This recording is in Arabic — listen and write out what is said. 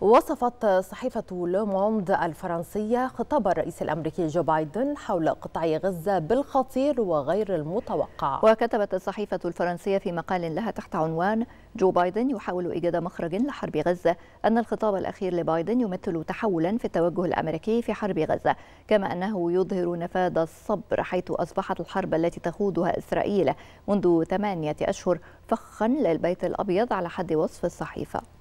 وصفت صحيفة لوموند الفرنسية خطاب الرئيس الأمريكي جو بايدن حول قطاع غزة بالخطير وغير المتوقع وكتبت الصحيفة الفرنسية في مقال لها تحت عنوان جو بايدن يحاول إيجاد مخرج لحرب غزة أن الخطاب الأخير لبايدن يمثل تحولا في التوجه الأمريكي في حرب غزة كما أنه يظهر نفاذ الصبر حيث أصبحت الحرب التي تخوضها إسرائيل منذ ثمانية أشهر فخا للبيت الأبيض على حد وصف الصحيفة